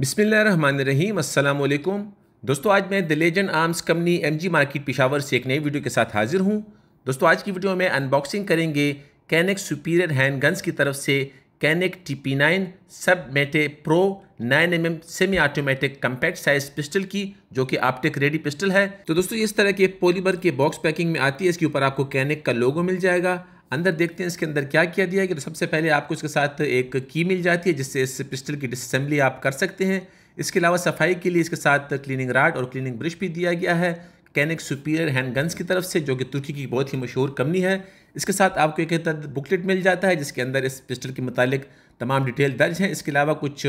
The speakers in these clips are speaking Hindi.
बिसमीम अल्लाम दोस्तों आज मैं the legend arms company MG market Peshawar से एक नई वीडियो के साथ हाजिर हूँ दोस्तों आज की वीडियो में अनबॉक्सिंग करेंगे कैनिक सुपीरियर हैंड गन्स की तरफ से कैनिक T P nine sub Mete pro nine M M semi automatic compact size pistol की जो कि आपटेक रेडी पिस्टल है तो दोस्तों इस तरह के पोलीबर के बॉक्स पैकिंग में आती है इसके ऊपर आपको कैनिक का लोगो मिल जाएगा अंदर देखते हैं इसके अंदर क्या किया दिया है कि तो सबसे पहले आपको इसके साथ एक की मिल जाती है जिससे इस पिस्टल की डिसम्बली आप कर सकते हैं इसके अलावा सफाई के लिए इसके साथ क्लीनिंग राड और क्लीनिंग ब्रश भी दिया गया है कैनिक सुपीरियर हैंड गन्स की तरफ से जो कि तुर्की की बहुत ही मशहूर कंपनी है इसके साथ आपको एक बुकलेट मिल जाता है जिसके अंदर इस पिस्टल के मतलब तमाम डिटेल दर्ज है इसके अलावा कुछ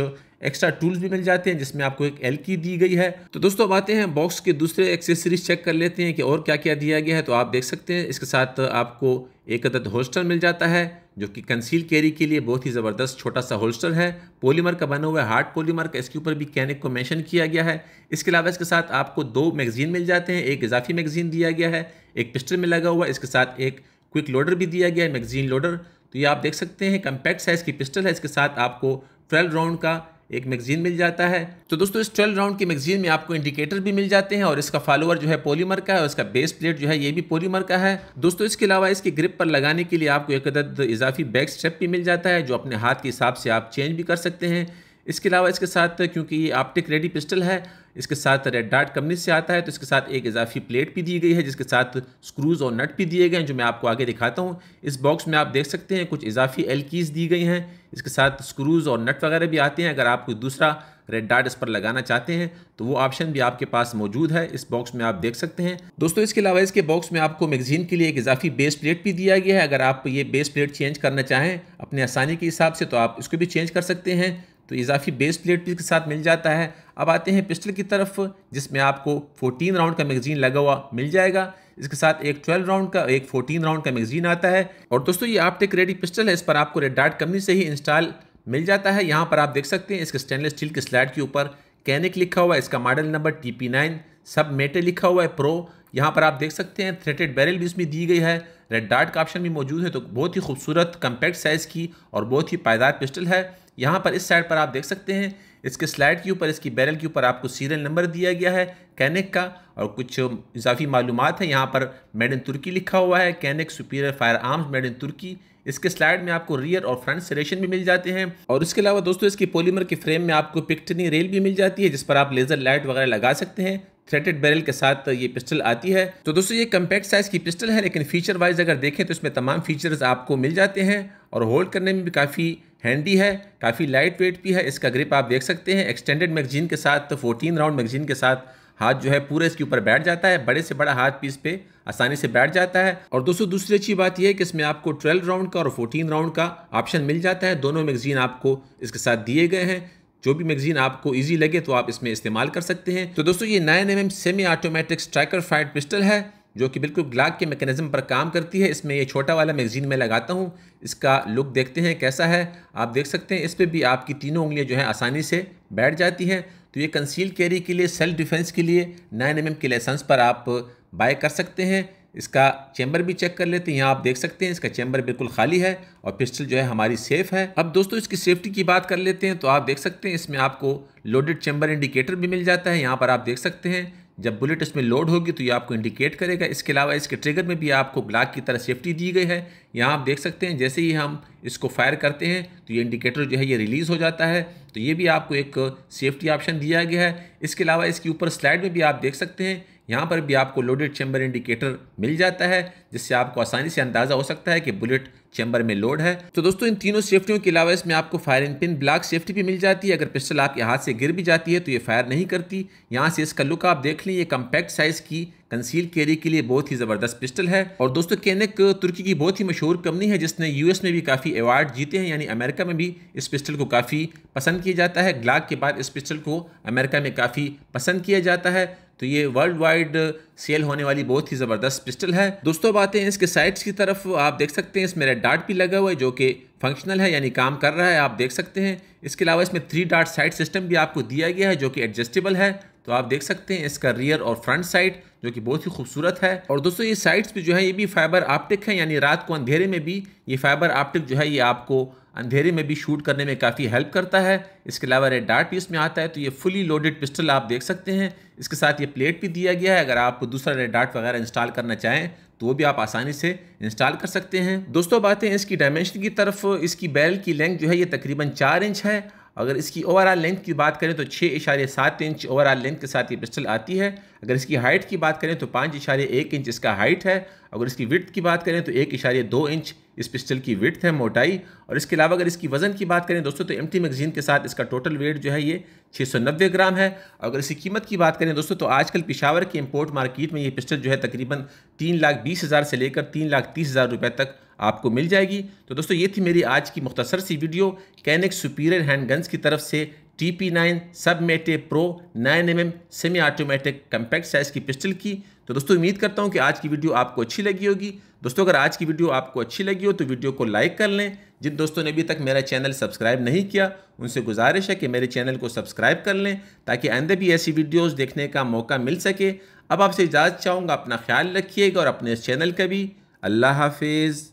एक्स्ट्रा टूल्स भी मिल जाते हैं जिसमें आपको एक एल की दी गई है तो दोस्तों अब आते हैं बॉक्स के दूसरे एक्सेसरीज चेक कर लेते हैं कि और क्या क्या दिया गया है तो आप देख सकते हैं इसके साथ आपको एक अदद होल्स्टर मिल जाता है जो कि कंसील कैरी के लिए बहुत ही ज़बरदस्त छोटा सा होल्स्टर है पॉलीमर का बना हुआ हार्ड पॉलीमर का इसके ऊपर भी कैनिक को मेंशन किया गया है इसके अलावा इसके साथ आपको दो मैगजीन मिल जाते हैं एक इजाफी मैगजीन दिया गया है एक पिस्टल में लगा हुआ है इसके साथ एक क्विक लोडर भी दिया गया है मैगजीन लोडर तो ये आप देख सकते हैं कम्पैक्ट साइज़ की पिस्टल है इसके साथ आपको ट्वेल्व राउंड का एक मैगजीन मिल जाता है तो दोस्तों इस ट्वेल्व राउंड की मैगजीन में आपको इंडिकेटर भी मिल जाते हैं और इसका फॉलोअर जो है पोलीमर का है और इसका बेस प्लेट जो है ये भी पोलीमर का है दोस्तों इसके अलावा इसकी ग्रिप पर लगाने के लिए आपको एक अदद इजाफी बैक स्ट्रेप भी मिल जाता है जो अपने हाथ के हिसाब से आप चेंज भी कर सकते हैं इसके अलावा इसके साथ क्योंकि ये आप्टिक रेडी पिस्टल है इसके साथ रेड डार्ट कंपनी से आता है तो इसके साथ एक इजाफी प्लेट भी दी गई है जिसके साथ स्क्रूज़ और नट भी दिए गए हैं जो मैं आपको आगे दिखाता हूँ इस बॉक्स में आप देख सकते हैं कुछ इजाफी एल कीज़ दी गई हैं इसके साथ स्क्रूज़ और नट वगैरह भी आते हैं अगर आप कोई दूसरा रेड डार्ट इस पर लगाना चाहते हैं तो वो ऑप्शन भी आपके पास मौजूद है इस बॉक्स में आप देख सकते हैं दोस्तों इसके अलावा इसके बॉक्स में आपको मैगजीन के लिए एक इजाफी बेस प्लेट भी दिया गया है अगर आप ये बेस प्लेट चेंज करना चाहें अपने आसानी के हिसाब से तो आप इसको भी चेंज कर सकते हैं तो इजाफी बेस प्लेट भी इसके साथ मिल जाता है अब आते हैं पिस्टल की तरफ जिसमें आपको 14 राउंड का मैगजीन लगा हुआ मिल जाएगा इसके साथ एक 12 राउंड का एक 14 राउंड का मैगजीन आता है और दोस्तों ये आपटेक रेडी पिस्टल है इस पर आपको रेड डार्ट कंपनी से ही इंस्टॉल मिल जाता है यहाँ पर आप देख सकते हैं इसके स्टेनलेस स्टील के स्लैड के ऊपर कैनिक लिखा हुआ है इसका model number T P nine sub Mete लिखा हुआ है प्रो यहाँ पर आप देख सकते हैं थ्रेटेड बैरल भी इसमें दी गई है रेड डार्ट का ऑप्शन भी मौजूद है तो बहुत ही खूबसूरत कम्पैक्ट साइज़ की और बहुत ही पायदार पिस्टल है यहाँ पर इस साइड पर आप देख सकते हैं इसके स्लाइड के ऊपर इसकी बैरल के ऊपर आपको सीरियल नंबर दिया गया है कैनिक का और कुछ इजाफी मालूम है यहाँ पर मेड इन तुर्की लिखा हुआ है Canik superior firearms made in तुर्की इसके स्लाइड में आपको रियर और फ्रंट सेलेशन भी मिल जाते हैं और इसके अलावा दोस्तों इसकी पॉलीमर के फ्रेम में आपको पिक्टनी रेल भी मिल जाती है जिस पर आप लेज़र लाइट वगैरह लगा सकते हैं थ्रेटेड बैरल के साथ ये पिस्टल आती है तो दोस्तों ये कम्पैक्ट साइज़ की पिस्टल है लेकिन फीचर वाइज अगर देखें तो इसमें तमाम फीचर्स आपको मिल जाते हैं और होल्ड करने में भी काफ़ी हैंडी है काफ़ी लाइट वेट भी है इसका ग्रिप आप देख सकते हैं एक्सटेंडेड मैगजीन के साथ तो फोर्टीन राउंड मैगजीन के साथ हाथ जो है पूरे इसके ऊपर बैठ जाता है बड़े से बड़ा हाथ पीस पे आसानी से बैठ जाता है और दोस्तों दूसरी अच्छी बात यह है कि इसमें आपको 12 राउंड का और 14 राउंड का ऑप्शन मिल जाता है दोनों मैगजीन आपको इसके साथ दिए गए हैं जो भी मैगजीन आपको ईजी लगे तो आप इसमें इस्तेमाल कर सकते हैं तो दोस्तों ये nine M semi automatic striker fired pistol है जो कि बिल्कुल ग्लाक के मैकेनिज्म पर काम करती है इसमें ये छोटा वाला मैगजीन मैं लगाता हूँ इसका लुक देखते हैं कैसा है आप देख सकते हैं इस पर भी आपकी तीनों उंगलियाँ जो हैं आसानी से बैठ जाती हैं तो ये कंसील कैरी के लिए सेल्फ डिफेंस के लिए नाइन एम के लाइसेंस पर आप बाय कर सकते हैं इसका चैम्बर भी चेक कर लेते हैं यहाँ आप देख सकते हैं इसका चैम्बर बिल्कुल खाली है और पिस्टल जो है हमारी सेफ़ है अब दोस्तों इसकी सेफ्टी की बात कर लेते हैं तो आप देख सकते हैं इसमें आपको लोडेड चैम्बर इंडिकेटर भी मिल जाता है यहाँ पर आप देख सकते हैं जब बुलेट इसमें लोड होगी तो ये आपको इंडिकेट करेगा इसके अलावा इसके ट्रिगर में भी आपको ग्लाक की तरह सेफ्टी दी गई है यहाँ आप देख सकते हैं जैसे ही हम इसको फायर करते हैं तो ये इंडिकेटर जो है ये रिलीज़ हो जाता है तो ये भी आपको एक सेफ्टी ऑप्शन दिया गया है इसके अलावा इसके ऊपर स्लाइड में भी आप देख सकते हैं यहाँ पर भी आपको लोडेड चैम्बर इंडिकेटर मिल जाता है जिससे आपको आसानी से अंदाज़ा हो सकता है कि बुलेट चैम्बर में लोड है तो दोस्तों इन तीनों सेफ्टियों के अलावा इसमें आपको फायरिंग पिन ब्लैक सेफ्टी भी मिल जाती है अगर पिस्टल आपके हाथ से गिर भी जाती है तो ये फायर नहीं करती यहाँ से इसका लुक आप देख लें ये कम्पैक्ट साइज़ की कंसील कैरी के लिए बहुत ही ज़बरदस्त पिस्टल है और दोस्तों केनिक तुर्की की बहुत ही मशहूर कंपनी है जिसने यूएस में भी काफ़ी अवार्ड जीते हैं यानी अमेरिका में भी इस पिस्टल को काफ़ी पसंद किया जाता है ग्लाक के बाद इस पिस्टल को अमेरिका में काफ़ी पसंद किया जाता है तो ये वर्ल्ड वाइड सेल होने वाली बहुत ही ज़बरदस्त पिस्टल है दोस्तों बातें इसके साइड्स की तरफ आप देख सकते हैं इसमें रेड डार्ट भी लगा हुआ है जो कि फंक्शनल है यानी काम कर रहा है आप देख सकते हैं इसके अलावा इसमें थ्री डार्ट साइड सिस्टम भी आपको दिया गया है जो कि एडजस्टेबल है तो आप देख सकते हैं इसका रियर और फ्रंट साइड जो कि बहुत ही खूबसूरत है और दोस्तों ये साइड्स भी जो है ये भी फाइबर ऑप्टिक है यानी रात को अंधेरे में भी ये फाइबर ऑप्टिक जो है ये आपको अंधेरे में भी शूट करने में काफ़ी हेल्प करता है इसके अलावा रेड डार्ट भी इसमें आता है तो ये फुली लोडेड पिस्टल आप देख सकते हैं इसके साथ ये प्लेट भी दिया गया है अगर आप दूसरा रेड डार्ट वगैरह इंस्टॉल करना चाहें तो वो भी आप आसानी से इंस्टॉल कर सकते हैं दोस्तों बातें इसकी डायमेंशन की तरफ इसकी बैल की लेंथ जो है ये तकरीबन चार इंच है अगर इसकी ओवरऑल लेंथ की बात करें तो छः इशारे सात इंच ओवरऑल लेंथ के साथ ये पिस्टल आती है अगर इसकी हाइट की बात करें तो पाँच इशारे एक इंच इसका हाइट है अगर इसकी विथ की बात करें तो एक इशारे दो इंच इस पिस्टल की विथ है मोटाई और इसके अलावा अगर इसकी वजन की बात करें दोस्तों तो एम मैगजीन के साथ इसका टोटल वेट जो है ये 690 ग्राम है और अगर इसकी कीमत की बात करें दोस्तों तो आजकल पिशावर की इम्पोर्ट मार्केट में ये पिस्टल जो है तकरीबन तीन लाख बीस हज़ार से लेकर तीन लाख तीस हज़ार रुपये तक आपको मिल जाएगी तो दोस्तों ये थी मेरी आज की मुख्तसर सी video Canik superior handguns की तरफ से T P nine sub Mete pro nine M M semi automatic compact size की पिस्टल की तो दोस्तों उम्मीद करता हूँ कि आज की वीडियो आपको अच्छी लगी होगी दोस्तों अगर आज की वीडियो आपको अच्छी लगी हो तो वीडियो को लाइक कर लें जिन दोस्तों ने अभी तक मेरा चैनल सब्सक्राइब नहीं किया उनसे गुजारिश है कि मेरे चैनल को सब्सक्राइब कर लें ताकि आंदे भी ऐसी वीडियोज़ देखने का मौका मिल सके अब आपसे इजाज़त चाहूँगा अपना ख्याल रखिएगा और अपने इस चैनल का भी अल्लाह हाफिज़